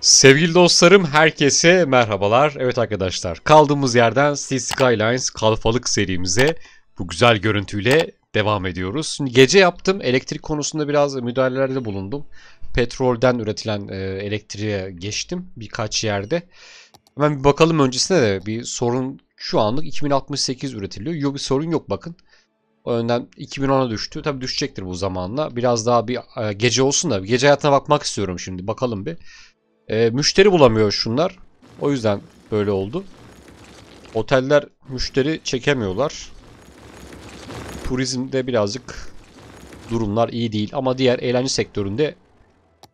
Sevgili dostlarım herkese merhabalar. Evet arkadaşlar kaldığımız yerden Sea Skylines kalfalık serimize bu güzel görüntüyle devam ediyoruz. Şimdi gece yaptım. Elektrik konusunda biraz müdahalelerde bulundum. Petrolden üretilen e, elektriğe geçtim birkaç yerde. Hemen bir bakalım öncesine de bir sorun şu anlık 2068 üretiliyor. Yok bir sorun yok bakın. O önden 2010'a düştü. Tabi düşecektir bu zamanla. Biraz daha bir e, gece olsun da gece hayatına bakmak istiyorum şimdi. Bakalım bir. E, müşteri bulamıyor şunlar. O yüzden böyle oldu. Oteller müşteri çekemiyorlar. Turizmde birazcık durumlar iyi değil ama diğer eğlence sektöründe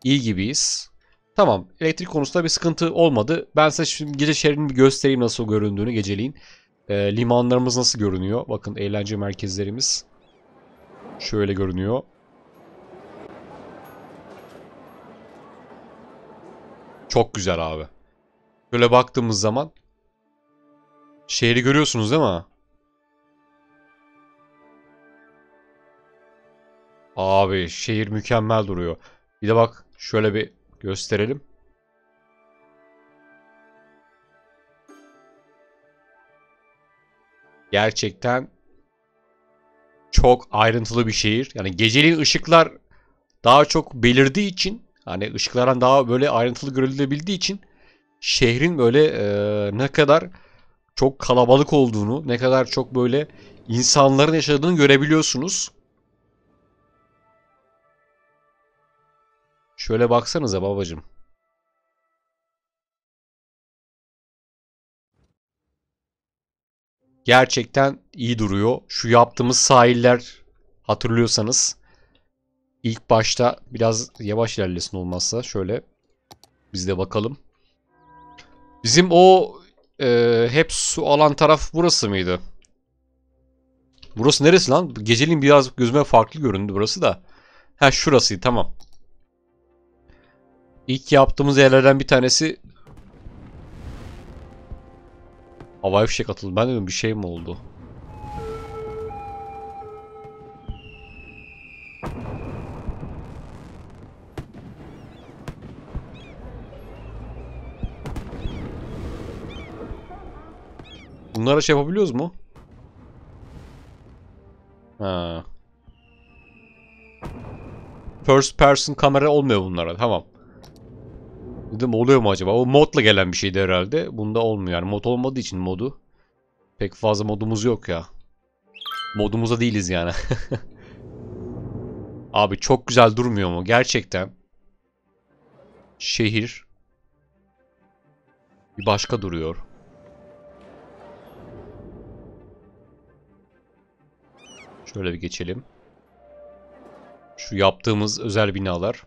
iyi gibiyiz. Tamam elektrik konusunda bir sıkıntı olmadı. Ben size şimdi gece şehrini bir göstereyim nasıl göründüğünü geceliğin. E, limanlarımız nasıl görünüyor? Bakın eğlence merkezlerimiz şöyle görünüyor. Çok güzel abi. Böyle baktığımız zaman şehri görüyorsunuz değil mi? Abi şehir mükemmel duruyor. Bir de bak şöyle bir gösterelim. Gerçekten çok ayrıntılı bir şehir. Yani geceliğin ışıklar daha çok belirdiği için Hani ışıkların daha böyle ayrıntılı görülebildiği için şehrin böyle e, ne kadar çok kalabalık olduğunu, ne kadar çok böyle insanların yaşadığını görebiliyorsunuz. Şöyle baksanıza babacım. Gerçekten iyi duruyor. Şu yaptığımız sahiller hatırlıyorsanız İlk başta biraz yavaş ilerlesin olmazsa şöyle biz de bakalım. Bizim o e, hep su alan taraf burası mıydı? Burası neresi lan? Geceliğin biraz gözüme farklı göründü burası da. Ha şurası tamam. İlk yaptığımız yerlerden bir tanesi havaya fişek atıldı. Ben dedim bir şey mi oldu? Bunlara şey yapabiliyoruz mu? Ha. First person kamera olmuyor bunlara. Tamam. Dedim oluyor mu acaba? O modla gelen bir şeydi herhalde. Bunda olmuyor yani. Mod olmadığı için modu. Pek fazla modumuz yok ya. Modumuza değiliz yani. Abi çok güzel durmuyor mu? Gerçekten. Şehir. Bir başka duruyor. Şöyle bir geçelim. Şu yaptığımız özel binalar.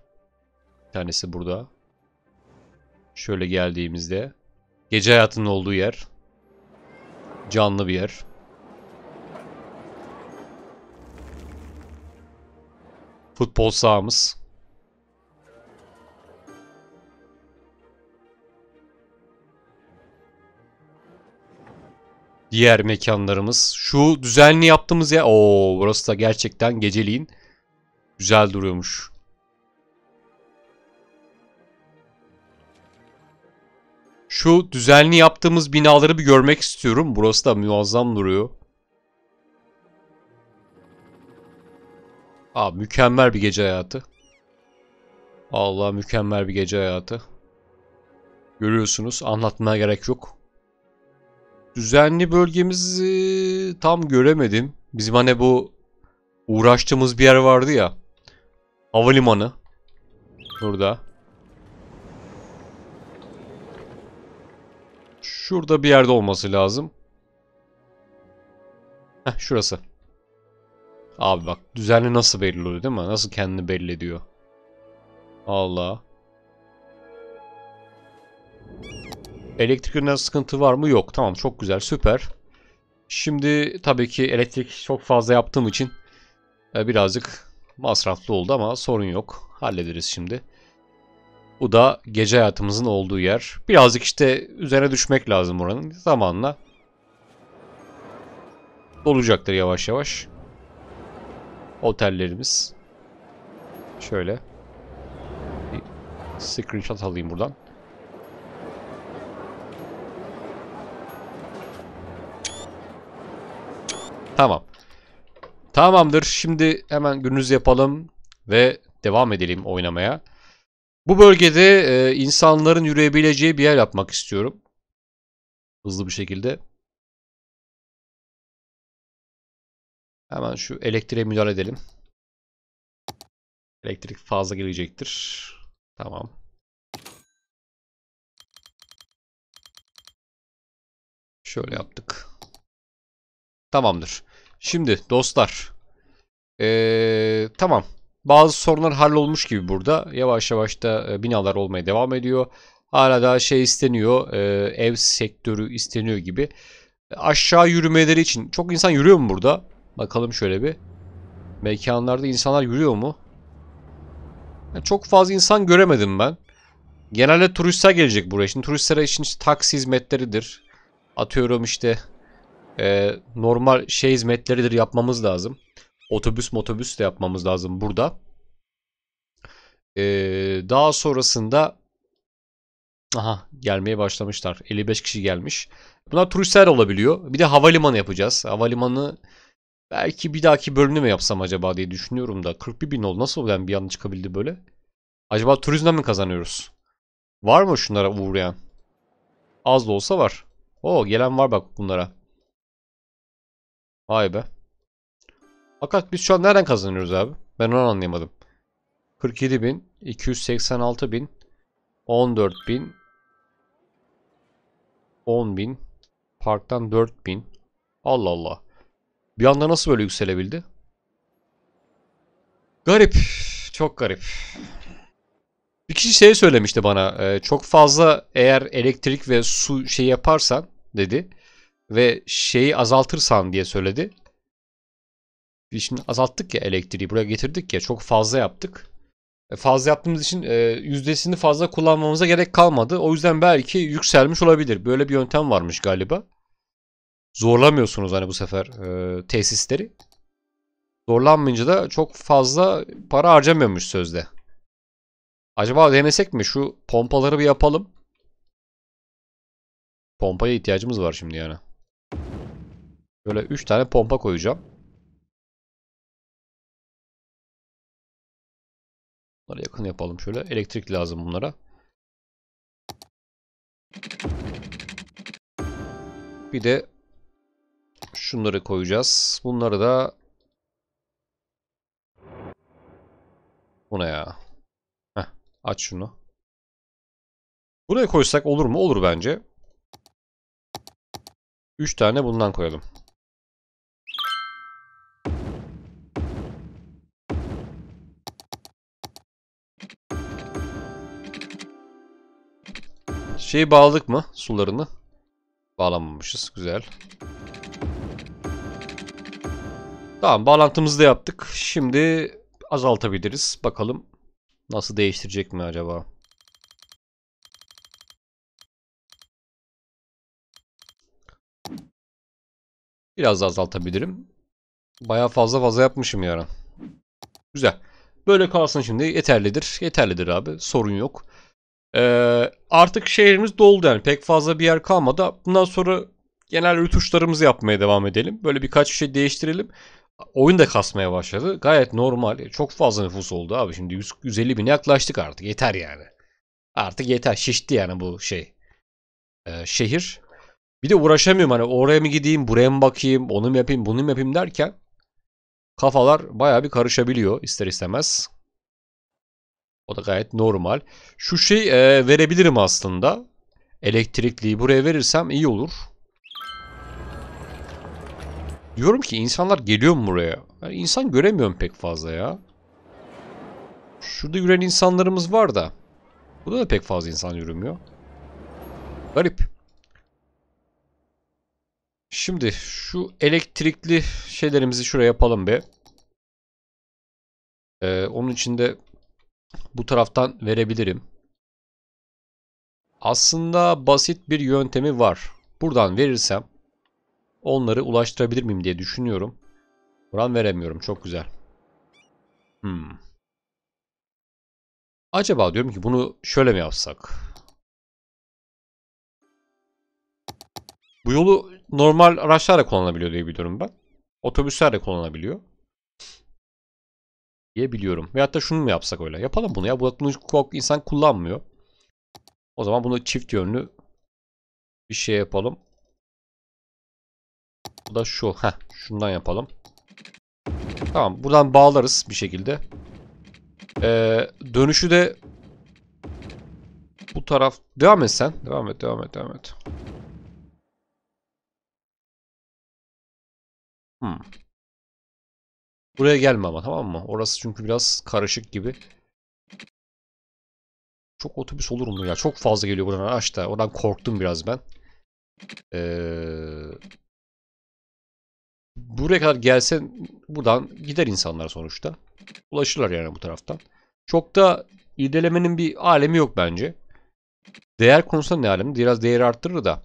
Bir tanesi burada. Şöyle geldiğimizde. Gece hayatının olduğu yer. Canlı bir yer. Futbol sahamız. Diğer mekanlarımız. Şu düzenli yaptığımız ya. Oo burası da gerçekten geceliğin güzel duruyormuş. Şu düzenli yaptığımız binaları bir görmek istiyorum. Burası da muazzam duruyor. Aa mükemmel bir gece hayatı. Allah mükemmel bir gece hayatı. Görüyorsunuz anlatmaya gerek yok düzenli bölgemizi e, tam göremedim. Bizim hani bu uğraştığımız bir yer vardı ya. Havalimanı. Burada. Şurada bir yerde olması lazım. Heh şurası. Abi bak düzenli nasıl belirliyor değil mi? Nasıl kendini belli ediyor. Allah. Elektrik sıkıntı var mı? Yok. Tamam çok güzel süper. Şimdi tabii ki elektrik çok fazla yaptığım için e, birazcık masraflı oldu ama sorun yok. Hallederiz şimdi. Bu da gece hayatımızın olduğu yer. Birazcık işte üzerine düşmek lazım buranın. Zamanla dolacaktır yavaş yavaş. Otellerimiz. Şöyle. Bir screenshot alayım buradan. Tamam. Tamamdır. Şimdi hemen gününüzü yapalım ve devam edelim oynamaya. Bu bölgede e, insanların yürüyebileceği bir yer yapmak istiyorum. Hızlı bir şekilde. Hemen şu elektriğe müdahale edelim. Elektrik fazla gelecektir. Tamam. Şöyle yaptık. Tamamdır. Şimdi dostlar. Ee, tamam. Bazı sorunlar hallolmuş gibi burada. Yavaş yavaş da e, binalar olmaya devam ediyor. Hala daha şey isteniyor. E, ev sektörü isteniyor gibi. Aşağı yürümeleri için. Çok insan yürüyor mu burada? Bakalım şöyle bir. Mekanlarda insanlar yürüyor mu? Yani çok fazla insan göremedim ben. Genelde turistler gelecek buraya. Şimdi turistlere için işte taksi hizmetleridir. Atıyorum işte e, normal şey hizmetleridir yapmamız lazım. Otobüs motobüs de yapmamız lazım burada. E, daha sonrasında aha gelmeye başlamışlar. 55 kişi gelmiş. Bunlar turistler olabiliyor. Bir de havalimanı yapacağız. Havalimanı belki bir dahaki bölümde mi yapsam acaba diye düşünüyorum da. 41 bin oldu. Nasıl ben bir anda çıkabildi böyle? Acaba turizmden mi kazanıyoruz? Var mı şunlara uğrayan? Az da olsa var. O gelen var bak bunlara. Vay be. Fakat biz şu an nereden kazanıyoruz abi? Ben onu anlayamadım. 47 bin, 286 bin, 14 bin, 10 bin, parktan 4 bin. Allah Allah. Bir anda nasıl böyle yükselebildi? Garip. Çok garip. Bir kişi şey söylemişti bana. E, çok fazla eğer elektrik ve su şey yaparsan dedi ve şeyi azaltırsan diye söyledi. Biz şimdi azalttık ya elektriği buraya getirdik ya çok fazla yaptık. E, fazla yaptığımız için e, yüzdesini fazla kullanmamıza gerek kalmadı. O yüzden belki yükselmiş olabilir. Böyle bir yöntem varmış galiba. Zorlamıyorsunuz hani bu sefer e, tesisleri. Zorlanmayınca da çok fazla para harcamıyormuş sözde. Acaba denesek mi? Şu pompaları bir yapalım. Pompaya ihtiyacımız var şimdi yani. Böyle 3 tane pompa koyacağım. Bunları yakın yapalım şöyle. Elektrik lazım bunlara. Bir de şunları koyacağız. Bunları da Bu ne ya? Heh, aç şunu. Buraya koysak olur mu? Olur bence. 3 tane bundan koyalım. Şeyi bağladık mı? Sularını. Bağlamamışız. Güzel. Tamam bağlantımızı da yaptık. Şimdi azaltabiliriz. Bakalım nasıl değiştirecek mi acaba? Biraz daha azaltabilirim. Baya fazla fazla yapmışım yarın. Güzel. Böyle kalsın şimdi yeterlidir. Yeterlidir abi. Sorun yok. Ee, artık şehrimiz doldu yani pek fazla bir yer kalmadı. Bundan sonra genel rütuşlarımızı yapmaya devam edelim. Böyle birkaç şey değiştirelim. Oyun da kasmaya başladı. Gayet normal. Çok fazla nüfus oldu abi. Şimdi 150 bine yaklaştık artık. Yeter yani. Artık yeter. Şişti yani bu şey. Ee, şehir. Bir de uğraşamıyorum. Hani oraya mı gideyim, buraya mı bakayım, onu mu yapayım, bunu mu yapayım derken kafalar baya bir karışabiliyor ister istemez. O da gayet normal. Şu şey e, verebilirim aslında. Elektrikliği buraya verirsem iyi olur. Diyorum ki insanlar geliyor mu buraya? Yani insan göremiyorum pek fazla ya. Şurada yürüyen insanlarımız var da. Burada da pek fazla insan yürümüyor. Garip. Şimdi şu elektrikli şeylerimizi şuraya yapalım be. Ee, onun içinde bu taraftan verebilirim. Aslında basit bir yöntemi var. Buradan verirsem onları ulaştırabilir miyim diye düşünüyorum. Buradan veremiyorum. Çok güzel. Hmm. Acaba diyorum ki bunu şöyle mi yapsak? Bu yolu normal araçlarla kullanılabiliyor diye biliyorum ben. Otobüsler de kullanılabiliyor diye biliyorum. Veyahut da şunu mu yapsak öyle? Yapalım bunu ya. Bunu çok insan kullanmıyor. O zaman bunu çift yönlü bir şey yapalım. Bu da şu. Heh, şundan yapalım. Tamam. Buradan bağlarız bir şekilde. Ee, dönüşü de bu taraf. Devam et sen. Devam et, devam et, devam et. Hmm. Buraya gelme ama tamam mı? Orası çünkü biraz karışık gibi. Çok otobüs olur mu ya? Çok fazla geliyor buradan araç da. Oradan korktum biraz ben. Ee, buraya kadar gelse buradan gider insanlar sonuçta. Ulaşırlar yani bu taraftan. Çok da irdelemenin bir alemi yok bence. Değer konusunda ne alemi? Biraz değeri arttırır da.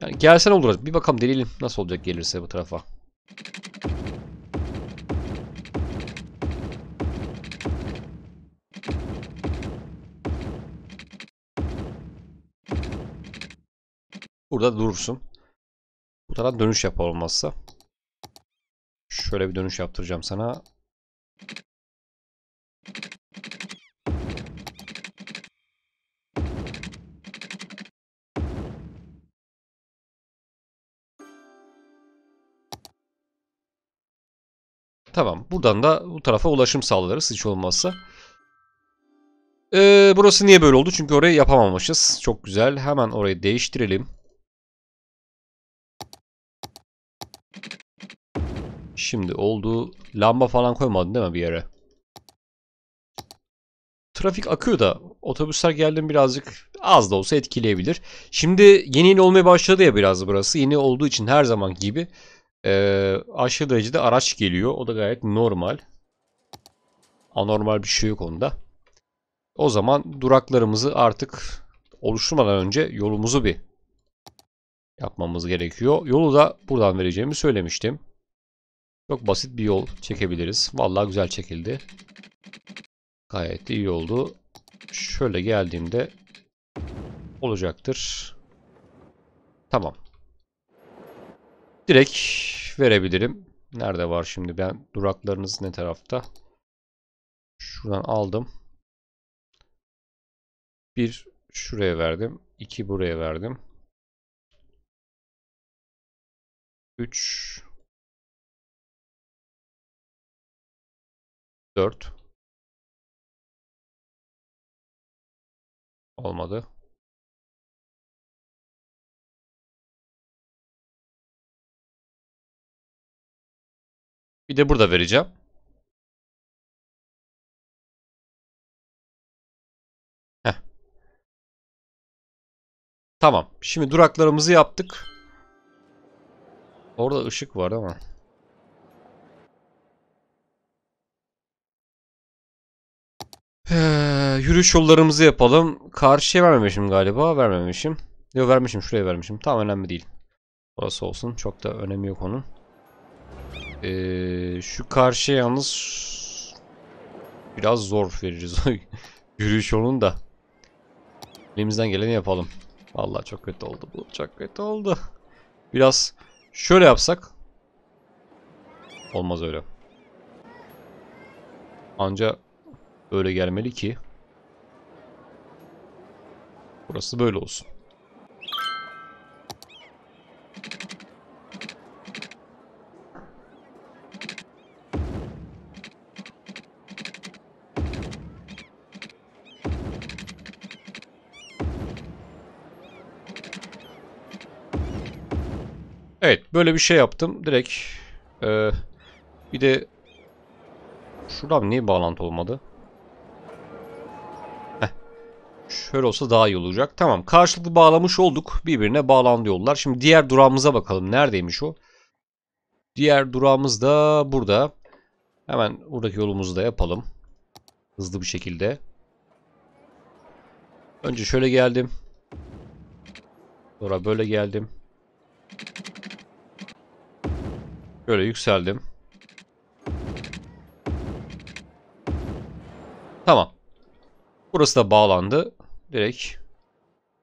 Yani gelsen olur. Bir bakalım delilim nasıl olacak gelirse bu tarafa. Burada durursun. Bu taraftan dönüş yap olmazsa. Şöyle bir dönüş yaptıracağım sana. Tamam. Buradan da bu tarafa ulaşım sağlarız hiç olmazsa. Ee, burası niye böyle oldu? Çünkü orayı yapamamışız. Çok güzel. Hemen orayı değiştirelim. Şimdi oldu. Lamba falan koymadın değil mi bir yere? Trafik akıyor da otobüsler geldim birazcık az da olsa etkileyebilir. Şimdi yeni yeni olmaya başladı ya biraz burası. Yeni olduğu için her zaman gibi e, aşırı derecede araç geliyor. O da gayet normal. Anormal bir şey yok onda. O zaman duraklarımızı artık oluşturmadan önce yolumuzu bir yapmamız gerekiyor. Yolu da buradan vereceğimi söylemiştim. Çok basit bir yol çekebiliriz. Vallahi güzel çekildi. Gayet iyi oldu. Şöyle geldiğimde olacaktır. Tamam. Direkt verebilirim. Nerede var şimdi ben? Duraklarınız ne tarafta? Şuradan aldım. Bir şuraya verdim. iki buraya verdim. 3. 4 Olmadı. Bir de burada vereceğim. Heh. Tamam. Şimdi duraklarımızı yaptık. Orada ışık var ama. yürüyüş yollarımızı yapalım. Karşıya vermemişim galiba. Vermemişim. Yok vermişim. Şuraya vermişim. Tamam önemli değil. Orası olsun. Çok da önemi yok onun. Ee, şu karşıya yalnız biraz zor veririz. yürüyüş yolunu da. Elimizden geleni yapalım. Vallahi çok kötü oldu bu. Çok kötü oldu. Biraz şöyle yapsak. Olmaz öyle. Anca böyle gelmeli ki Burası böyle olsun. Evet böyle bir şey yaptım. Direkt e, bir de şuradan niye bağlantı olmadı? Şöyle olsa daha iyi olacak. Tamam karşılıklı bağlamış olduk. Birbirine bağlandı yollar. Şimdi diğer durağımıza bakalım. Neredeymiş o? Diğer durağımız da burada. Hemen buradaki yolumuzu da yapalım. Hızlı bir şekilde. Önce şöyle geldim. Sonra böyle geldim. Böyle yükseldim. Tamam. Burası da bağlandı direkt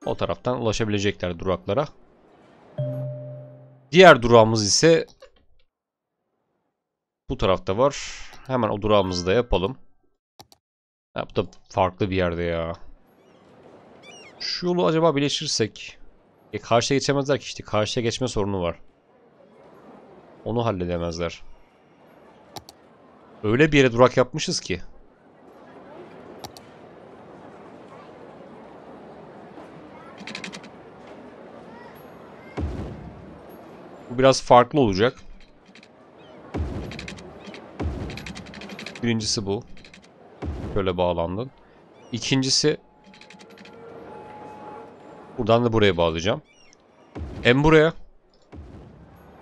o taraftan ulaşabilecekler duraklara. Diğer durağımız ise bu tarafta var. Hemen o durağımızı da yapalım. Ya, bu da farklı bir yerde ya. Şu yolu acaba birleşirsek. E, karşıya geçemezler ki işte. Karşıya geçme sorunu var. Onu halledemezler. Öyle bir yere durak yapmışız ki. Bu biraz farklı olacak. Birincisi bu. Böyle bağlandın. İkincisi buradan da buraya bağlayacağım. Hem buraya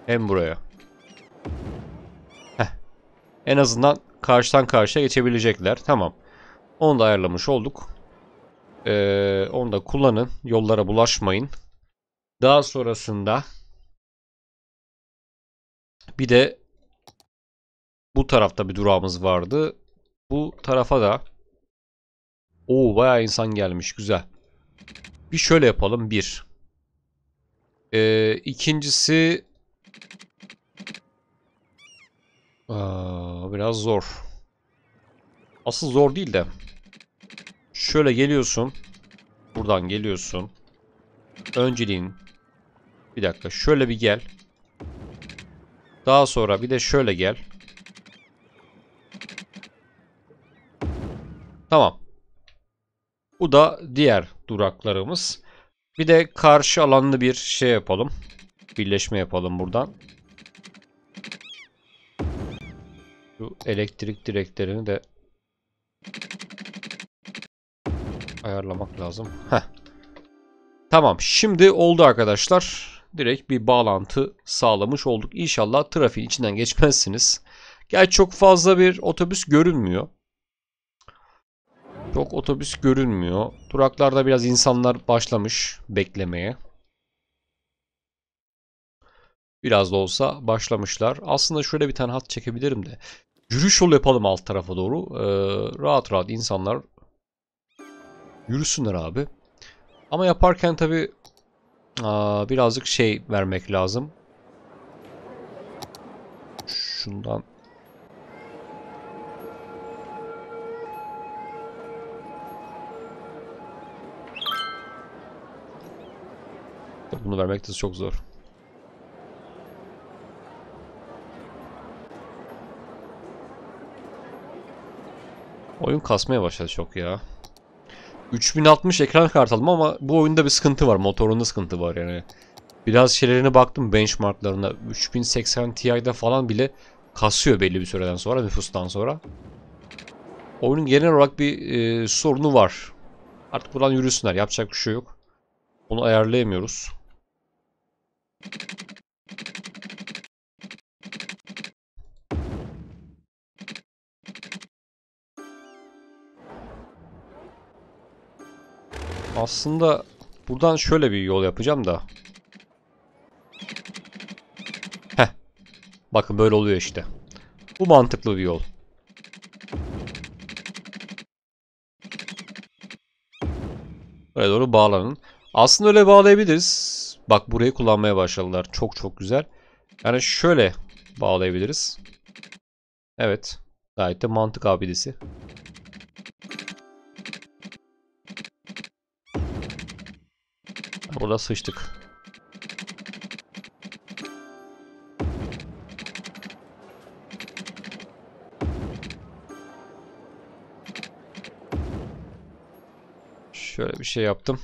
hem buraya. Heh. En azından karşıdan karşıya geçebilecekler. Tamam. Onu da ayarlamış olduk. Ee, onu da kullanın. Yollara bulaşmayın. Daha sonrasında bir de bu tarafta bir durağımız vardı. Bu tarafa da o baya insan gelmiş. Güzel. Bir şöyle yapalım. Bir. Ee, ikincisi Aa, biraz zor. Asıl zor değil de. Şöyle geliyorsun. Buradan geliyorsun. Önceliğin. Bir dakika. Şöyle bir gel. Daha sonra bir de şöyle gel. Tamam. Bu da diğer duraklarımız. Bir de karşı alanlı bir şey yapalım. Birleşme yapalım buradan. Şu elektrik direklerini de ayarlamak lazım. Heh. Tamam şimdi oldu arkadaşlar direkt bir bağlantı sağlamış olduk. İnşallah trafiğin içinden geçmezsiniz. Gerçi çok fazla bir otobüs görünmüyor. Çok otobüs görünmüyor. Duraklarda biraz insanlar başlamış beklemeye. Biraz da olsa başlamışlar. Aslında şöyle bir tane hat çekebilirim de. Yürüyüş yolu yapalım alt tarafa doğru. Ee, rahat rahat insanlar yürüsünler abi. Ama yaparken tabi Aa, birazcık şey vermek lazım. Şundan. Bunu vermek de çok zor. Oyun kasmaya başladı çok ya. 3060 ekran kart aldım ama bu oyunda bir sıkıntı var. Motorunda sıkıntı var yani. Biraz şeylerine baktım benchmarklarına. 3080 Ti'de falan bile kasıyor belli bir süreden sonra nüfustan sonra. Oyunun genel olarak bir e, sorunu var. Artık buradan yürüsünler. Yapacak bir şey yok. Bunu ayarlayamıyoruz. Aslında buradan şöyle bir yol yapacağım da. Heh. Bakın böyle oluyor işte. Bu mantıklı bir yol. Buraya doğru bağlanın. Aslında öyle bağlayabiliriz. Bak burayı kullanmaya başladılar. Çok çok güzel. Yani şöyle bağlayabiliriz. Evet. Gayet de mantık abidesi. Orada sıçtık. Şöyle bir şey yaptım.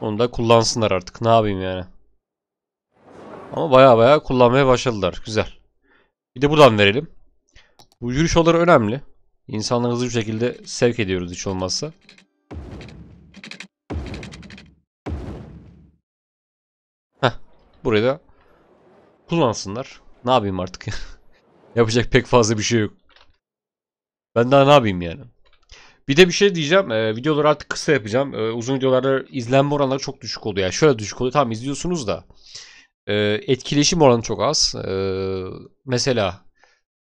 Onu da kullansınlar artık. Ne yapayım yani. Ama baya baya kullanmaya başladılar. Güzel. Bir de buradan verelim. Bu yürüyüş oları önemli. İnsanları hızlı bir şekilde sevk ediyoruz hiç olmazsa. Burada kullansınlar. Ne yapayım artık? Yapacak pek fazla bir şey yok. Ben daha ne yapayım yani? Bir de bir şey diyeceğim. Ee, videoları artık kısa yapacağım. Ee, uzun videolarda izlenme oranları çok düşük oluyor. Yani şöyle düşük oluyor. Tamam izliyorsunuz da. Ee, etkileşim oranı çok az. Ee, mesela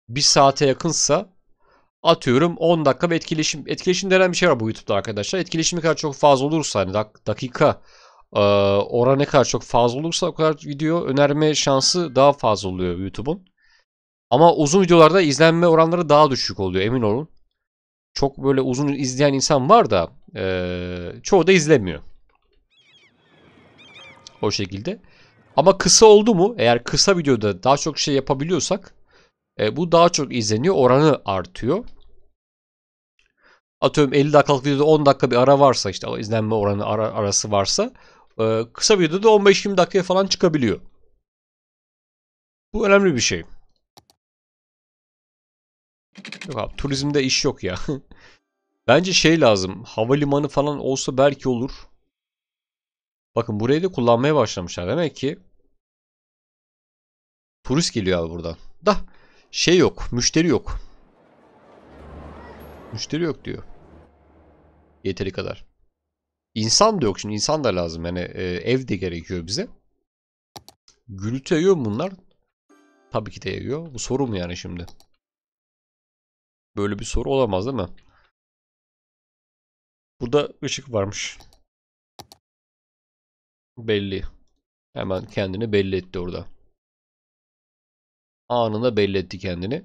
bir saate yakınsa atıyorum 10 dakika ve etkileşim. Etkileşim denen bir şey var bu YouTube'da arkadaşlar. Etkileşimi kadar çok fazla olursa hani dak dakika ee, oran ne kadar çok fazla olursa o kadar video önerme şansı daha fazla oluyor YouTube'un. Ama uzun videolarda izlenme oranları daha düşük oluyor emin olun. Çok böyle uzun izleyen insan var da e, çoğu da izlemiyor. O şekilde. Ama kısa oldu mu eğer kısa videoda daha çok şey yapabiliyorsak e, bu daha çok izleniyor oranı artıyor. Atıyorum 50 dakikalık videoda 10 dakika bir ara varsa işte izlenme oranı ara, arası varsa e, kısa bir videoda 15-20 dakikaya falan çıkabiliyor. Bu önemli bir şey. Yok abi turizmde iş yok ya. Bence şey lazım. Havalimanı falan olsa belki olur. Bakın burayı da kullanmaya başlamışlar. Demek ki turist geliyor abi buradan. Da şey yok. Müşteri yok. Müşteri yok diyor. Yeteri kadar. İnsan da yok şimdi insan da lazım yani e, ev de gerekiyor bize. Gürültü yayıyor mu bunlar? Tabii ki de yayıyor. Bu soru mu yani şimdi? Böyle bir soru olamaz değil mi? Burada ışık varmış. Belli. Hemen kendini belli etti orada. Anında belli etti kendini.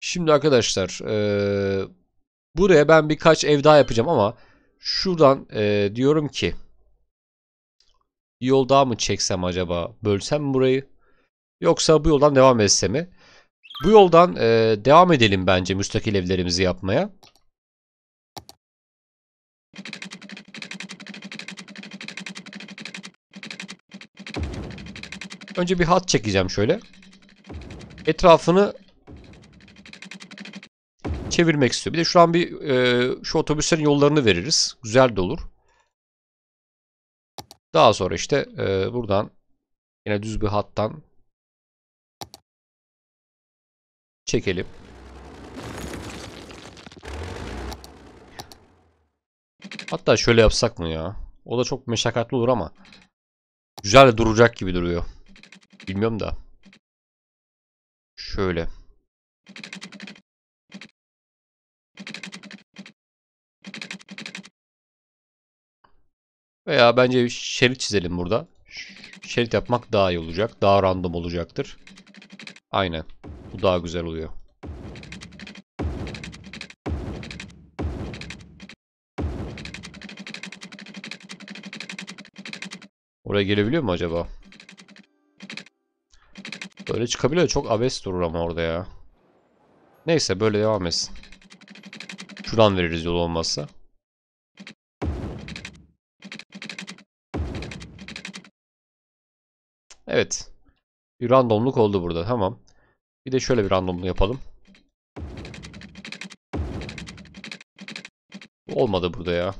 Şimdi arkadaşlar ee, buraya ben birkaç ev daha yapacağım ama Şuradan e, diyorum ki yol daha mı çeksem acaba? Bölsem mi burayı? Yoksa bu yoldan devam etsem mi? Bu yoldan e, devam edelim bence müstakil evlerimizi yapmaya. Önce bir hat çekeceğim şöyle. Etrafını çevirmek istiyor. Bir de şu an bir e, şu otobüslerin yollarını veririz. Güzel de olur. Daha sonra işte e, buradan yine düz bir hattan çekelim. Hatta şöyle yapsak mı ya? O da çok meşakkatli olur ama. Güzel de duracak gibi duruyor. Bilmiyorum da. Şöyle. Veya bence şerit çizelim burada. Şerit yapmak daha iyi olacak. Daha random olacaktır. Aynen. Bu daha güzel oluyor. Oraya gelebiliyor mu acaba? Böyle çıkabiliyor. Çok abes durur ama orada ya. Neyse böyle devam etsin. Şuradan veririz yol olmazsa. Evet. Bir randomluk oldu burada. Tamam. Bir de şöyle bir randomluk yapalım. Olmadı burada ya.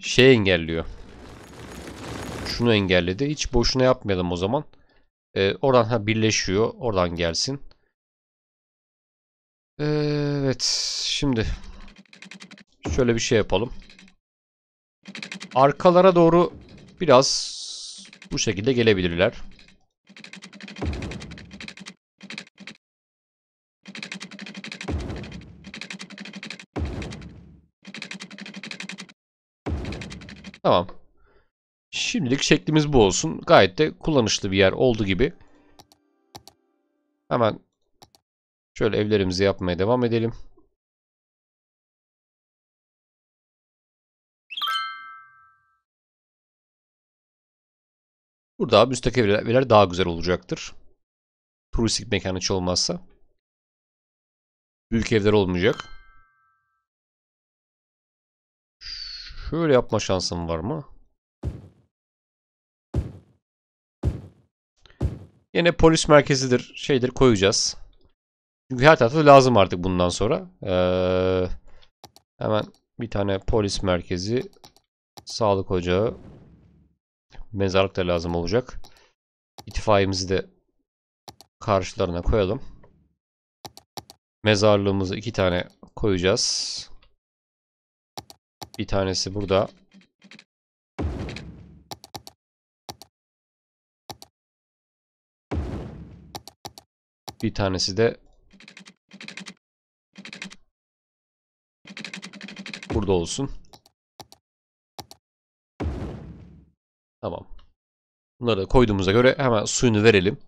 Şey engelliyor. Şunu engelledi. Hiç boşuna yapmayalım o zaman. Ee, oradan ha birleşiyor. Oradan gelsin. Ee, evet. Şimdi şöyle bir şey yapalım. Arkalara doğru biraz bu şekilde gelebilirler. Tamam. Şimdilik şeklimiz bu olsun. Gayet de kullanışlı bir yer oldu gibi. Hemen şöyle evlerimizi yapmaya devam edelim. Burada müstakil veriler daha güzel olacaktır. Turistik mekan hiç olmazsa. Büyük evler olmayacak. Şöyle yapma şansım var mı? Yine polis merkezidir, şeydir koyacağız. Çünkü her tarafta lazım artık bundan sonra. Ee, hemen bir tane polis merkezi, sağlık ocağı, mezarlık da lazım olacak. İtfaiyemizi de karşılarına koyalım. Mezarlığımızı iki tane koyacağız. Bir tanesi burada. Bir tanesi de burada olsun. Bunları da koyduğumuza göre hemen suyunu verelim.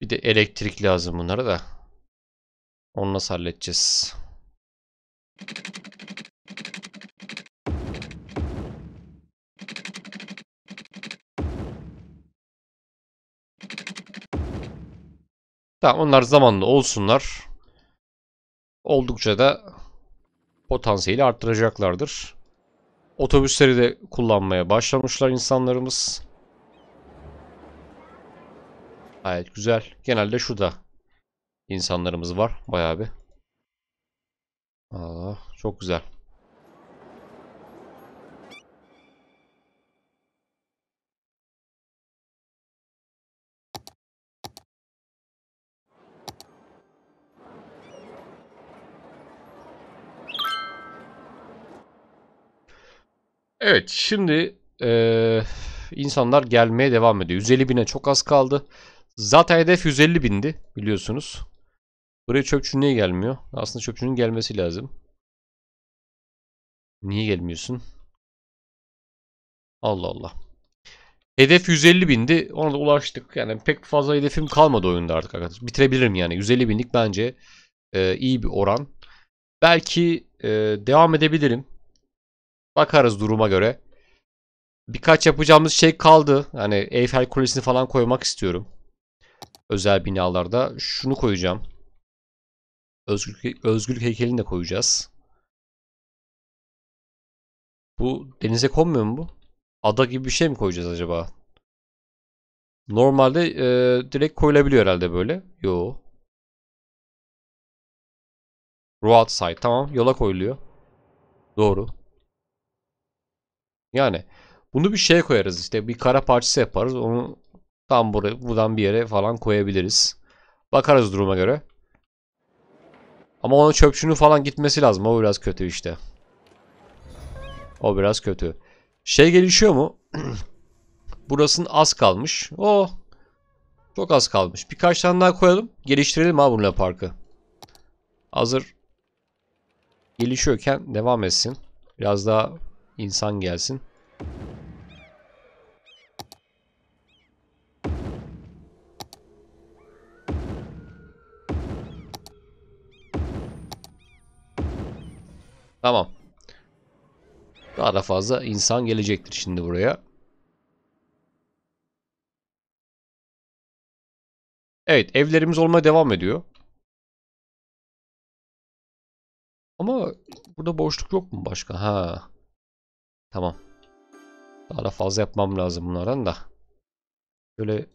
Bir de elektrik lazım bunlara da. Onu nasıl halledeceğiz? Tamam onlar zamanlı olsunlar. Oldukça da potansiyeli arttıracaklardır. Otobüsleri de kullanmaya başlamışlar insanlarımız. Gayet güzel. Genelde şu da insanlarımız var bayağı bir. Aa, çok güzel. Evet şimdi e, insanlar gelmeye devam ediyor. 150 bine çok az kaldı. Zaten hedef 150 bindi biliyorsunuz. Buraya çöpçü niye gelmiyor? Aslında çöpçünün gelmesi lazım. Niye gelmiyorsun? Allah Allah. Hedef 150 bindi. Ona da ulaştık. Yani pek fazla hedefim kalmadı oyunda artık arkadaşlar. Bitirebilirim yani. 150 binlik bence e, iyi bir oran. Belki e, devam edebilirim. Bakarız duruma göre. Birkaç yapacağımız şey kaldı. Hani Eiffel Kulesi'ni falan koymak istiyorum. Özel binalarda. Şunu koyacağım. Özgürlük, özgürlük heykelini de koyacağız. Bu denize konmuyor mu bu? Ada gibi bir şey mi koyacağız acaba? Normalde e, direkt koyulabiliyor herhalde böyle. Yo. Roadside tamam yola koyuluyor. Doğru. Yani bunu bir şeye koyarız işte bir kara parçası yaparız onu tam buraya, buradan bir yere falan koyabiliriz. Bakarız duruma göre. Ama onun çöpçünün falan gitmesi lazım. O biraz kötü işte. O biraz kötü. Şey gelişiyor mu? Burasının az kalmış. O oh, çok az kalmış. Birkaç tane daha koyalım. Geliştirelim ha bununla parkı. Hazır gelişiyorken devam etsin. Biraz daha insan gelsin. Tamam. Daha da fazla insan gelecektir şimdi buraya. Evet evlerimiz olmaya devam ediyor. Ama burada boşluk yok mu başka? Ha. Tamam. Daha da fazla yapmam lazım bunlardan da. Böyle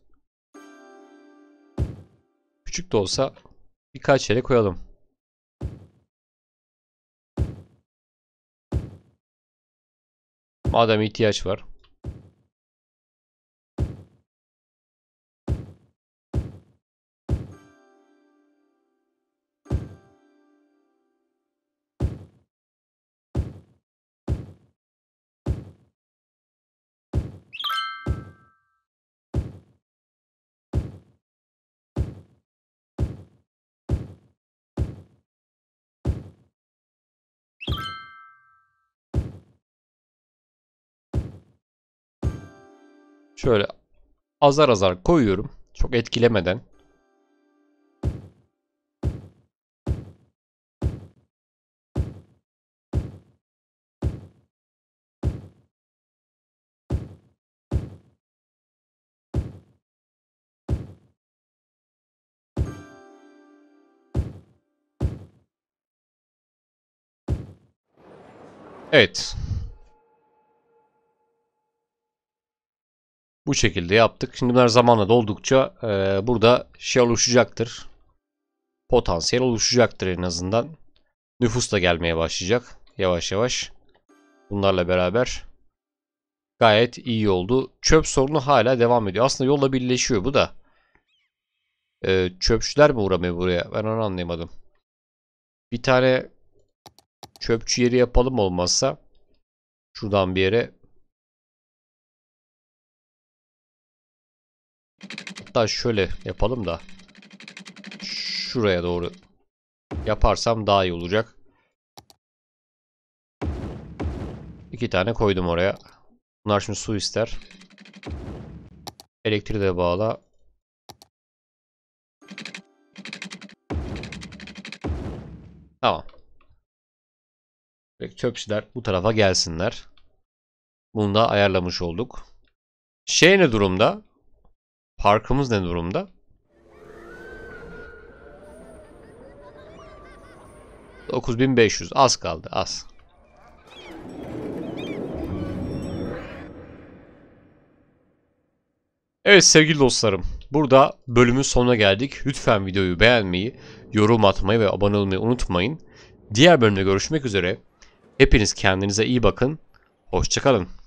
küçük de olsa birkaç yere koyalım. Madem ihtiyaç var. Şöyle azar azar koyuyorum. Çok etkilemeden. Evet. Bu şekilde yaptık. Şimdi bunlar zamanla doldukça e, burada şey oluşacaktır. Potansiyel oluşacaktır en azından. Nüfus da gelmeye başlayacak. Yavaş yavaş. Bunlarla beraber gayet iyi oldu. Çöp sorunu hala devam ediyor. Aslında yolla birleşiyor bu da. E, çöpçüler mi uğramıyor buraya? Ben onu anlayamadım. Bir tane çöpçü yeri yapalım olmazsa. Şuradan bir yere Hatta şöyle yapalım da. Şuraya doğru yaparsam daha iyi olacak. İki tane koydum oraya. Bunlar şimdi su ister. Elektriği de bağla. Tamam. Çöpçüler bu tarafa gelsinler. Bunu da ayarlamış olduk. Şey ne durumda? Parkımız ne durumda? ...9500 az kaldı az. Evet sevgili dostlarım burada bölümün sonuna geldik. Lütfen videoyu beğenmeyi, yorum atmayı ve abone olmayı unutmayın. Diğer bölümde görüşmek üzere. Hepiniz kendinize iyi bakın. Hoşçakalın.